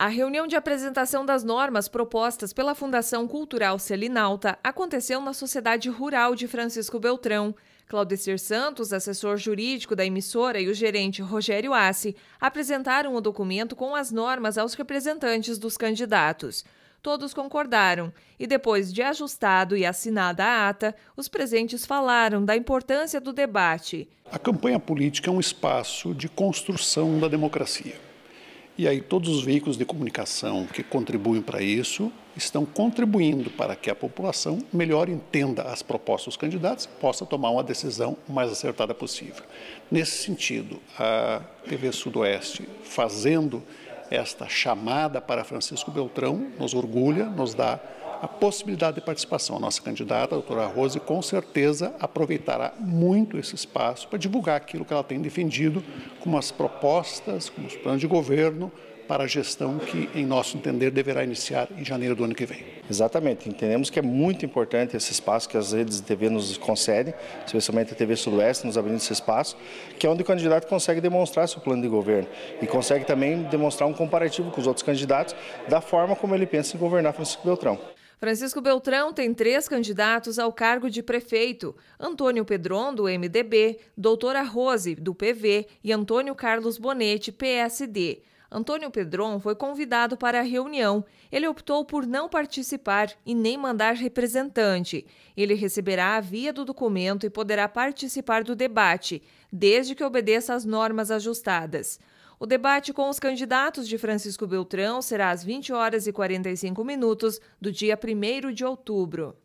A reunião de apresentação das normas propostas pela Fundação Cultural Selinalta aconteceu na Sociedade Rural de Francisco Beltrão. Claudecir Santos, assessor jurídico da emissora, e o gerente Rogério Assi apresentaram o documento com as normas aos representantes dos candidatos. Todos concordaram e, depois de ajustado e assinada a ata, os presentes falaram da importância do debate. A campanha política é um espaço de construção da democracia e aí todos os veículos de comunicação que contribuem para isso estão contribuindo para que a população melhor entenda as propostas dos candidatos e possa tomar uma decisão mais acertada possível. Nesse sentido, a TV Sudoeste fazendo esta chamada para Francisco Beltrão nos orgulha, nos dá a possibilidade de participação. A nossa candidata, a doutora Rose, com certeza aproveitará muito esse espaço para divulgar aquilo que ela tem defendido, como as propostas, como os planos de governo, para a gestão que, em nosso entender, deverá iniciar em janeiro do ano que vem. Exatamente, entendemos que é muito importante esse espaço que as redes de TV nos concedem, especialmente a TV Sudoeste nos abrindo esse espaço, que é onde o candidato consegue demonstrar seu plano de governo e consegue também demonstrar um comparativo com os outros candidatos da forma como ele pensa em governar Francisco Beltrão. Francisco Beltrão tem três candidatos ao cargo de prefeito: Antônio Pedron, do MDB, Doutora Rose, do PV e Antônio Carlos Bonetti, PSD. Antônio Pedron foi convidado para a reunião. Ele optou por não participar e nem mandar representante. Ele receberá a via do documento e poderá participar do debate, desde que obedeça às normas ajustadas. O debate com os candidatos de Francisco Beltrão será às 20 horas e 45 minutos do dia 1 de outubro.